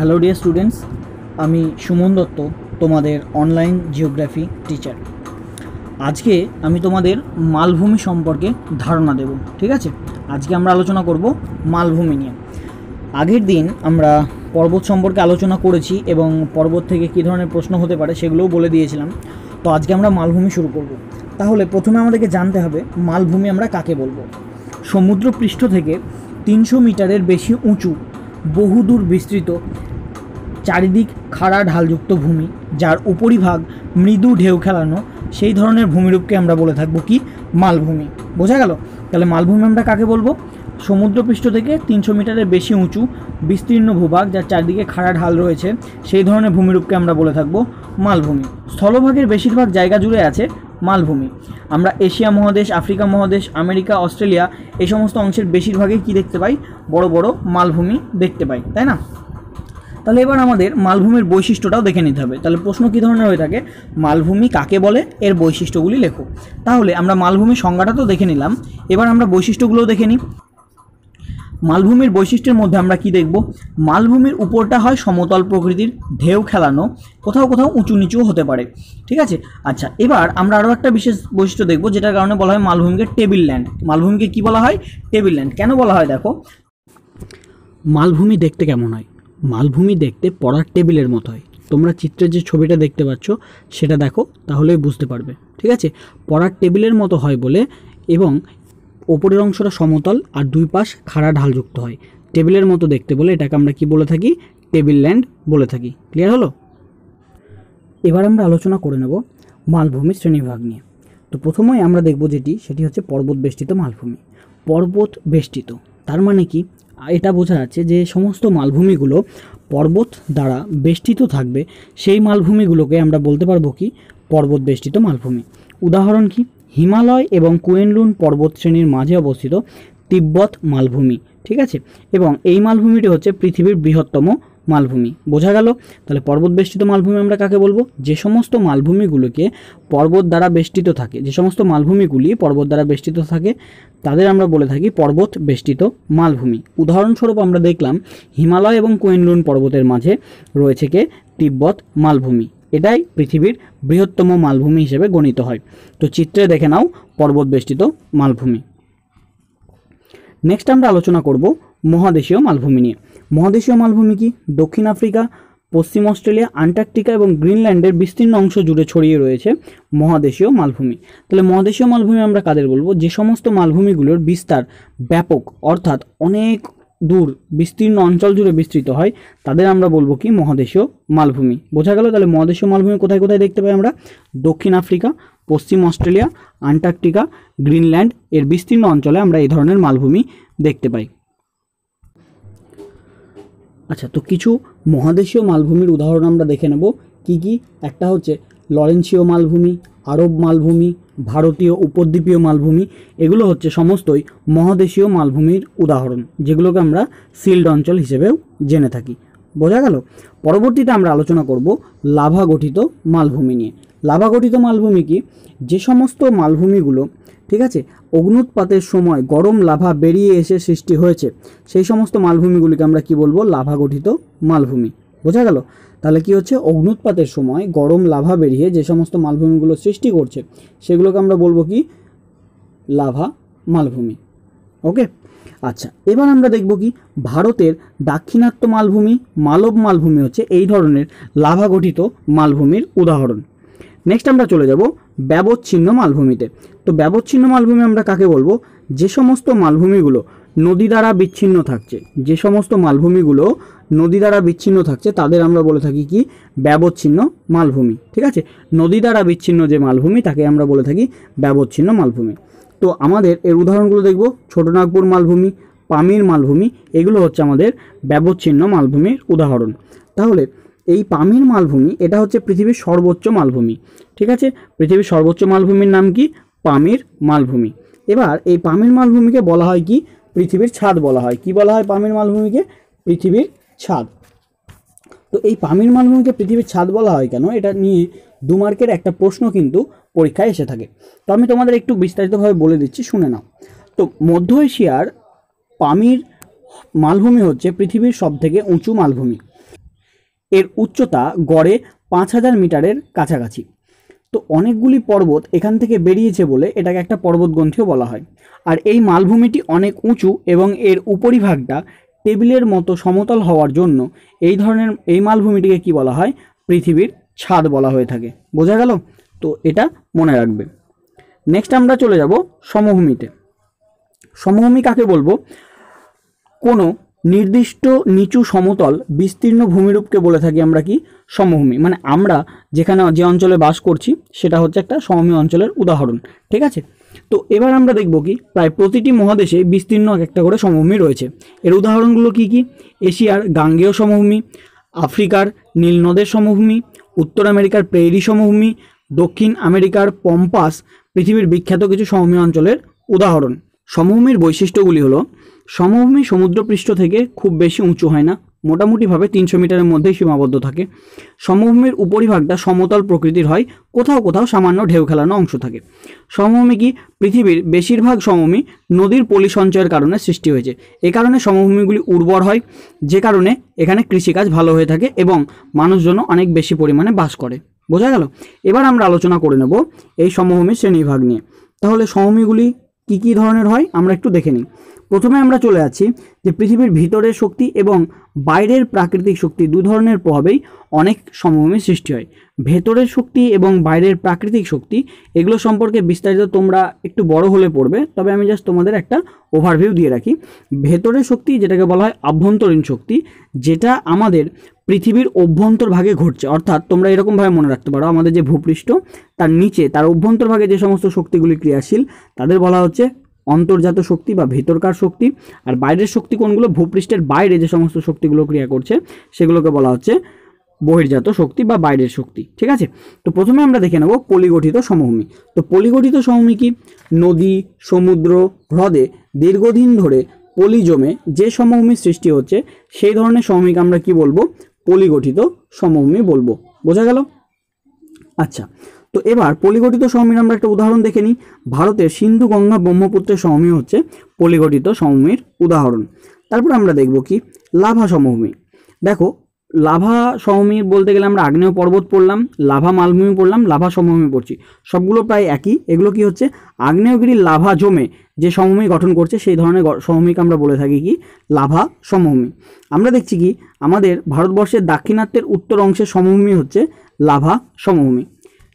hello dear students আমি সুমন দত্ত তোমাদের online geography teacher আজকে আমি তোমাদের মালভূমি সম্পর্কে ধারণা দেব ঠিক আছে আজকে আমরা আলোচনা করব মালভূমি নিয়ে আগের দিন আমরা পর্বত সম্পর্কে আলোচনা করেছি এবং পর্বত থেকে কী ধরনের প্রশ্ন হতে পারে সেগুলোও বলে দিয়েছিলাম তো আজকে আমরা মালভূমি শুরু করব তাহলে প্রথমে আমাদেরকে জানতে হবে মালভূমি আমরা কাকে বলবো সমুদ্রপৃষ্ঠ থেকে তিনশো মিটারের বেশি উঁচু বহুদূর বিস্তৃত চারিদিক খাড়া ঢালযুক্ত ভূমি যার উপরিভাগ মৃদু ঢেউ খেলানো সেই ধরনের ভূমিরূপকে আমরা বলে থাকবো কি মালভূমি বোঝা গেল তাহলে মালভূমি আমরা কাকে বলবো সমুদ্রপৃষ্ঠ থেকে তিনশো মিটারের বেশি উঁচু বিস্তীর্ণ ভূভাগ যার চারদিকে খাড়া ঢাল রয়েছে সেই ধরনের ভূমিরূপকে আমরা বলে থাকবো মালভূমি স্থলভাগের বেশিরভাগ জায়গা জুড়ে আছে মালভূমি আমরা এশিয়া মহাদেশ আফ্রিকা মহাদেশ আমেরিকা অস্ট্রেলিয়া এই সমস্ত অংশের বেশিরভাগই কি দেখতে পাই বড় বড় মালভূমি দেখতে পাই তাই না তাহলে এবার আমাদের মালভূমির বৈশিষ্ট্যটাও দেখে নিতে হবে তাহলে প্রশ্ন কী ধরনের হয়ে থাকে মালভূমি কাকে বলে এর বৈশিষ্ট্যগুলি লেখো তাহলে আমরা মালভূমির সংজ্ঞাটা তো দেখে নিলাম এবার আমরা বৈশিষ্ট্যগুলোও দেখে নিই মালভূমির বৈশিষ্ট্যের মধ্যে আমরা কি দেখব মালভূমির উপরটা হয় সমতল প্রকৃতির ঢেউ খেলানো কোথাও কোথাও উঁচু নিচু হতে পারে ঠিক আছে আচ্ছা এবার আমরা আরও একটা বিশেষ বৈশিষ্ট্য দেখব যেটার কারণে বলা হয় মালভূমিকে টেবিল ল্যান্ড মালভূমিকে কী বলা হয় টেবিল ল্যান্ড কেন বলা হয় দেখো মালভূমি দেখতে কেমন হয় মালভূমি দেখতে পড়ার টেবিলের মতো হয় তোমরা চিত্রের যে ছবিটা দেখতে পাচ্ছ সেটা দেখো তাহলে বুঝতে পারবে ঠিক আছে পড়ার টেবিলের মতো হয় বলে এবং ওপরের অংশটা সমতল আর দুই পাশ খাড়া ঢালযুক্ত হয় টেবিলের মতো দেখতে বলে এটাকে আমরা কি বলে থাকি টেবিল ল্যান্ড বলে থাকি ক্লিয়ার হলো এবার আমরা আলোচনা করে নেব মালভূমির শ্রেণীবিভাগ নিয়ে তো প্রথমেই আমরা দেখব যেটি সেটি হচ্ছে পর্বত বেষ্টিত মালভূমি পর্বত বেষ্টিত তার মানে কি এটা বোঝা যাচ্ছে যে সমস্ত মালভূমিগুলো পর্বত দ্বারা বেষ্টিত থাকবে সেই মালভূমিগুলোকে আমরা বলতে পারবো কি পর্বত বেষ্টিত মালভূমি উদাহরণ কি হিমালয় এবং কুয়েনলুন পর্বত শ্রেণীর মাঝে অবস্থিত তিব্বত মালভূমি ঠিক আছে এবং এই মালভূমিটি হচ্ছে পৃথিবীর বৃহত্তম মালভূমি বোঝা গেল তাহলে পর্বত বেষ্টিত মালভূমি আমরা কাকে বলবো যে সমস্ত মালভূমিগুলোকে পর্বত দ্বারা বেষ্টিত থাকে যে সমস্ত মালভূমিগুলি পর্বত দ্বারা বেষ্টিত থাকে তাদের আমরা বলে থাকি পর্বত বেষ্টিত মালভূমি উদাহরণস্বরূপ আমরা দেখলাম হিমালয় এবং কোয়েনলুন পর্বতের মাঝে রয়েছে কে তিব্বত মালভূমি এটাই পৃথিবীর বৃহত্তম মালভূমি হিসেবে গণিত হয় তো চিত্রে দেখে নাও পর্বত বেষ্টিত মালভূমি নেক্সট আমরা আলোচনা করব মহাদেশীয় মালভূমি নিয়ে মহাদেশীয় মালভূমি কি দক্ষিণ আফ্রিকা পশ্চিম অস্ট্রেলিয়া আন্টার্কটিকা এবং গ্রিনল্যান্ডের বিস্তীর্ণ অংশ জুড়ে ছড়িয়ে রয়েছে মহাদেশীয় মালভূমি তাহলে মহাদেশীয় মালভূমি আমরা কাদের বলবো যে সমস্ত মালভূমিগুলোর বিস্তার ব্যাপক অর্থাৎ অনেক দূর বিস্তীর্ণ অঞ্চল জুড়ে বিস্তৃত হয় তাদের আমরা বলবো কি মহাদেশীয় মালভূমি বোঝা গেল তাহলে মহাদেশীয় মালভূমি কোথায় কোথায় দেখতে পাই আমরা দক্ষিণ আফ্রিকা পশ্চিম অস্ট্রেলিয়া আন্টার্কটিকা গ্রিনল্যান্ড এর বিস্তীর্ণ অঞ্চলে আমরা এই ধরনের মালভূমি দেখতে পাই আচ্ছা তো কিছু মহাদেশীয় মালভূমির উদাহরণ আমরা দেখে নেব কি কি একটা হচ্ছে লরেন্সীয় মালভূমি আরব মালভূমি ভারতীয় উপদ্বীপীয় মালভূমি এগুলো হচ্ছে সমস্তই মহাদেশীয় মালভূমির উদাহরণ যেগুলোকে আমরা সিল্ড অঞ্চল হিসেবেও জেনে থাকি বোঝা গেল পরবর্তীতে আমরা আলোচনা করব লাভা গঠিত মালভূমি নিয়ে লাভা গঠিত মালভূমি কি যে সমস্ত মালভূমিগুলো ঠিক আছে অগ্নুৎপাতের সময় গরম লাভা বেরিয়ে এসে সৃষ্টি হয়েছে সেই সমস্ত মালভূমিগুলিকে আমরা কি বলবো লাভা গঠিত মালভূমি বোঝা গেল তাহলে কি হচ্ছে অগ্নুৎপাতের সময় গরম লাভা বেরিয়ে যে সমস্ত মালভূমিগুলো সৃষ্টি করছে সেগুলোকে আমরা বলবো কি লাভা মালভূমি ওকে আচ্ছা এবার আমরা দেখব কি ভারতের দাক্ষিণাত্য মালভূমি মালব মালভূমি হচ্ছে এই ধরনের লাভা গঠিত মালভূমির উদাহরণ নেক্সট আমরা চলে যাব ব্যবচ্ছিন্ন মালভূমিতে তো ব্যবচ্ছিন্ন মালভূমি আমরা কাকে বলবো যে সমস্ত মালভূমিগুলো নদী দ্বারা বিচ্ছিন্ন থাকছে যে সমস্ত মালভূমিগুলো নদী দ্বারা বিচ্ছিন্ন থাকছে তাদের আমরা বলে থাকি কি ব্যবচ্ছিন্ন মালভূমি ঠিক আছে নদী দ্বারা বিচ্ছিন্ন যে মালভূমি তাকে আমরা বলে থাকি ব্যবচ্ছিন্ন মালভূমি তো আমাদের এর উদাহরণগুলো দেখব ছোটনাগপুর মালভূমি পামির মালভূমি এগুলো হচ্ছে আমাদের ব্যবচ্ছিন্ন মালভূমির উদাহরণ তাহলে এই পামির মালভূমি এটা হচ্ছে পৃথিবীর সর্বোচ্চ মালভূমি ঠিক আছে পৃথিবীর সর্বোচ্চ মালভূমির নাম কি পামির মালভূমি এবার এই পামির মালভূমিকে বলা হয় কি পৃথিবীর ছাদ বলা হয় কি বলা হয় পামির মালভূমিকে পৃথিবীর ছাদ তো এই পামির মালভূমিকে পৃথিবীর ছাদ বলা হয় কেন এটা নিয়ে দু মার্কের একটা প্রশ্ন কিন্তু পরীক্ষায় এসে থাকে তো আমি তোমাদের একটু বিস্তারিতভাবে বলে দিচ্ছি শুনে নাও তো মধ্য এশিয়ার পামির মালভূমি হচ্ছে পৃথিবীর সবথেকে উঁচু মালভূমি এর উচ্চতা গড়ে পাঁচ হাজার মিটারের কাছাকাছি তো অনেকগুলি পর্বত এখান থেকে বেরিয়েছে বলে এটাকে একটা পর্বতগ্রন্থিও বলা হয় আর এই মালভূমিটি অনেক উঁচু এবং এর উপরিভাগটা টেবিলের মতো সমতল হওয়ার জন্য এই ধরনের এই মালভূমিটিকে কি বলা হয় পৃথিবীর ছাদ বলা হয়ে থাকে বোঝা গেল তো এটা মনে রাখবে নেক্সট আমরা চলে যাব সমভূমিতে সমভূমি কাকে বলবো কোনো নির্দিষ্ট নিচু সমতল বিস্তীর্ণ ভূমিরূপকে বলে থাকি আমরা কি সমভূমি মানে আমরা যেখানে যে অঞ্চলে বাস করছি সেটা হচ্ছে একটা সমভূমি অঞ্চলের উদাহরণ ঠিক আছে তো এবার আমরা দেখব কি প্রায় প্রতিটি মহাদেশে বিস্তীর্ণ এক একটা করে সমভূমি রয়েছে এর উদাহরণগুলো কি কি এশিয়ার গাঙ্গেয় সমভূমি আফ্রিকার নীলনদের সমভূমি উত্তর আমেরিকার প্রেরি সমভূমি দক্ষিণ আমেরিকার পম্পাস পৃথিবীর বিখ্যাত কিছু সমভূমি অঞ্চলের উদাহরণ সমভূমির বৈশিষ্ট্যগুলি হলো সমভূমি সমুদ্রপৃষ্ঠ থেকে খুব বেশি উঁচু হয় না মোটামুটিভাবে তিনশো মিটারের মধ্যেই সীমাবদ্ধ থাকে সমভূমির উপরিভাগটা সমতল প্রকৃতির হয় কোথাও কোথাও সামান্য ঢেউ খেলানো অংশ থাকে সমভূমি কি পৃথিবীর বেশিরভাগ সমভূমি নদীর পলি সঞ্চয়ের কারণে সৃষ্টি হয়েছে এ কারণে সমভূমিগুলি উর্বর হয় যে কারণে এখানে কৃষিকাজ ভালো হয়ে থাকে এবং মানুষজন অনেক বেশি পরিমাণে বাস করে বোঝা গেল এবার আমরা আলোচনা করে নেব এই সমভূমির শ্রেণীবিভাগ নিয়ে তাহলে সমভূমিগুলি কী কী ধরনের হয় আমরা একটু দেখে নিই প্রথমে আমরা চলে আছি যে পৃথিবীর ভিতরের শক্তি এবং বাইরের প্রাকৃতিক শক্তি দু ধরনের প্রভাবেই অনেক সমভূমির সৃষ্টি হয় ভেতরের শক্তি এবং বাইরের প্রাকৃতিক শক্তি এগুলো সম্পর্কে বিস্তারিত তোমরা একটু বড় হলে পড়বে তবে আমি জাস্ট তোমাদের একটা ওভারভিউ দিয়ে রাখি ভেতরের শক্তি যেটাকে বলা হয় আভ্যন্তরীণ শক্তি যেটা আমাদের পৃথিবীর অভ্যন্তরভাগে ঘটছে অর্থাৎ তোমরা এরকমভাবে মনে রাখতে পারো আমাদের যে ভূপৃষ্ঠ তার নিচে তার অভ্যন্তরভাগে যে সমস্ত শক্তিগুলি ক্রিয়াশীল তাদের বলা হচ্ছে অন্তর্জাত শক্তি বা ভেতরকার শক্তি আর বাইরের শক্তি কোনগুলো ভূপৃষ্ঠের বাইরে যে সমস্ত শক্তিগুলো ক্রিয়া করছে সেগুলোকে বলা হচ্ছে বহির্জাত শক্তি বা বাইরের শক্তি ঠিক আছে তো প্রথমে আমরা দেখে নেব পলিগঠিত সমভূমি তো পলিগঠিত সমভূমি কি নদী সমুদ্র হ্রদে দীর্ঘদিন ধরে পলি জমে যে সমভূমি সৃষ্টি হচ্ছে সেই ধরনের সমভূমিকে আমরা কি বলবো পলিগঠিত সমভূমি বলবো বোঝা গেল আচ্ছা তো এবার পলিগঠিত সমমির আমরা একটা উদাহরণ দেখে নিই ভারতের সিন্ধু গঙ্গা ব্রহ্মপুত্রের সমভূমি হচ্ছে পলিগঠিত সমভূমির উদাহরণ তারপর আমরা দেখব কি লাভা সমভূমি দেখো লাভা সমভূমি বলতে গেলে আমরা আগ্নেয় পর্বত পড়লাম লাভা মালভূমি পড়লাম লাভা সমভূমি পড়ছি সবগুলো প্রায় একই এগুলো কি হচ্ছে আগ্নেয়গিরি লাভা জমে যে সমভূমি গঠন করছে সেই ধরনের সমভূমিকে আমরা বলে থাকি কি লাভা সমভূমি আমরা দেখছি কি আমাদের ভারতবর্ষের দাক্ষিণাত্যের উত্তর অংশের সমভূমি হচ্ছে লাভা সমভূমি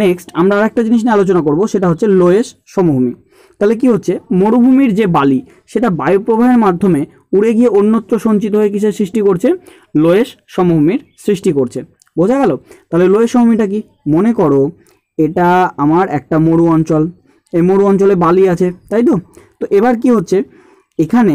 নেক্সট আমরা আর একটা জিনিস নিয়ে আলোচনা করব সেটা হচ্ছে লোয়েস সমভূমি তাহলে কি হচ্ছে মরুভূমির যে বালি সেটা বায়ুপ্রবাহের মাধ্যমে উড়ে গিয়ে অন্যত্র সঞ্চিত হয়ে কিসের সৃষ্টি করছে লোয়েস সমভূমির সৃষ্টি করছে বোঝা গেল তাহলে লোয়েস সমভূমিটা কি মনে করো এটা আমার একটা মরু অঞ্চল এই মরু অঞ্চলে বালি আছে তাই তো তো এবার কি হচ্ছে এখানে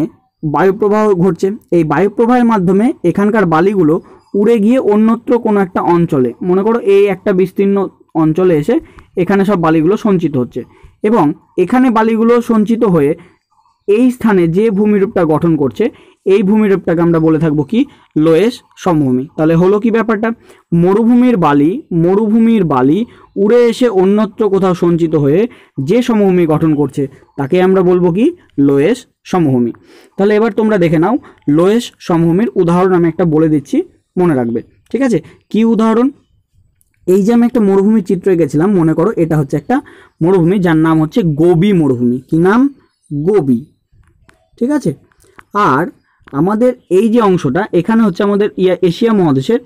বায়ুপ্রবাহ ঘটছে এই বায়ুপ্রবাহের মাধ্যমে এখানকার বালিগুলো উড়ে গিয়ে অন্যত্র কোনো একটা অঞ্চলে মনে করো এই একটা বিস্তীর্ণ অঞ্চলে এসে এখানে সব বালিগুলো সঞ্চিত হচ্ছে এবং এখানে বালিগুলো সঞ্চিত হয়ে এই স্থানে যে ভূমিরূপটা গঠন করছে এই ভূমিরূপটাকে আমরা বলে থাকবো কি লোয়েস সমভূমি তাহলে হলো কি ব্যাপারটা মরুভূমির বালি মরুভূমির বালি উড়ে এসে অন্যত্র কোথাও সঞ্চিত হয়ে যে সমভূমি গঠন করছে তাকে আমরা বলবো কি লোয়েস সমভূমি তাহলে এবার তোমরা দেখে নাও লোয়েস সমভূমির উদাহরণ আমি একটা বলে দিচ্ছি মনে রাখবে ঠিক আছে কি উদাহরণ এই যে আমি একটা মরুভূমির চিত্র গেছিলাম মনে করো এটা হচ্ছে একটা মরুভূমি যার নাম হচ্ছে গোবি মরুভূমি কি নাম গোবি ঠিক আছে আর আমাদের এই যে অংশটা এখানে হচ্ছে আমাদের ইয়া এশিয়া মহাদেশের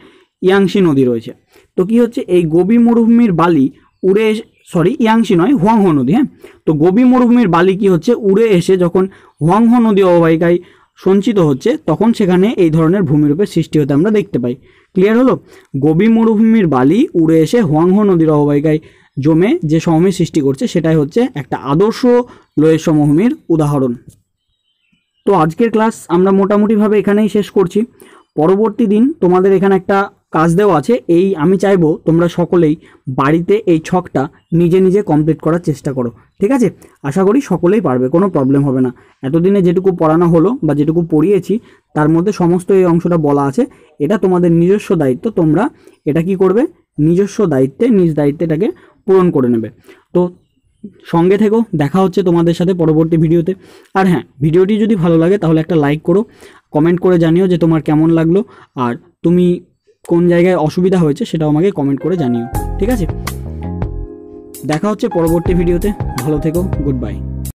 ইয়াংশি নদী রয়েছে তো কি হচ্ছে এই গোবি মরুভূমির বালি উড়ে সরি ইয়াংশি নয় হুয়াংহ নদী হ্যাঁ তো গোবি মরুভূমির বালি কি হচ্ছে উড়ে এসে যখন হুয়াংহ নদী অববাহিকায় সঞ্চিত হচ্ছে তখন সেখানে এই ধরনের ভূমিরূপের সৃষ্টি হতে আমরা দেখতে পাই ক্লিয়ার হলো গোবি মরুভূমির বালি উড়ে এসে হোয়াংহ নদীর অববাহিকায় জমে যে সমভূমির সৃষ্টি করছে সেটাই হচ্ছে একটা আদর্শ লোয়ের সমভূমির উদাহরণ তো আজকের ক্লাস আমরা মোটামুটিভাবে এখানেই শেষ করছি পরবর্তী দিন তোমাদের এখানে একটা কাজ দেওয়া আছে এই আমি চাইবো তোমরা সকলেই বাড়িতে এই ছকটা নিজে নিজে কমপ্লিট করার চেষ্টা করো ঠিক আছে আশা করি সকলেই পারবে কোনো প্রবলেম হবে না এতদিনে যেটুকু পড়ানো হলো বা যেটুকু পড়িয়েছি তার মধ্যে সমস্ত এই অংশটা বলা আছে এটা তোমাদের নিজস্ব দায়িত্ব তোমরা এটা কি করবে নিজস্ব দায়িত্বে নিজ দায়িত্বে এটাকে পূরণ করে নেবে তো সঙ্গে থেকো দেখা হচ্ছে তোমাদের সাথে পরবর্তী ভিডিওতে আর হ্যাঁ ভিডিওটি যদি ভালো লাগে তাহলে একটা লাইক করো কমেন্ট করে জানিও যে তোমার কেমন লাগলো আর তুমি কোন জায়গায় অসুবিধা হয়েছে সেটাও আমাকে কমেন্ট করে জানিও ঠিক আছে দেখা হচ্ছে পরবর্তী ভিডিওতে ভালো থেকো গুড বাই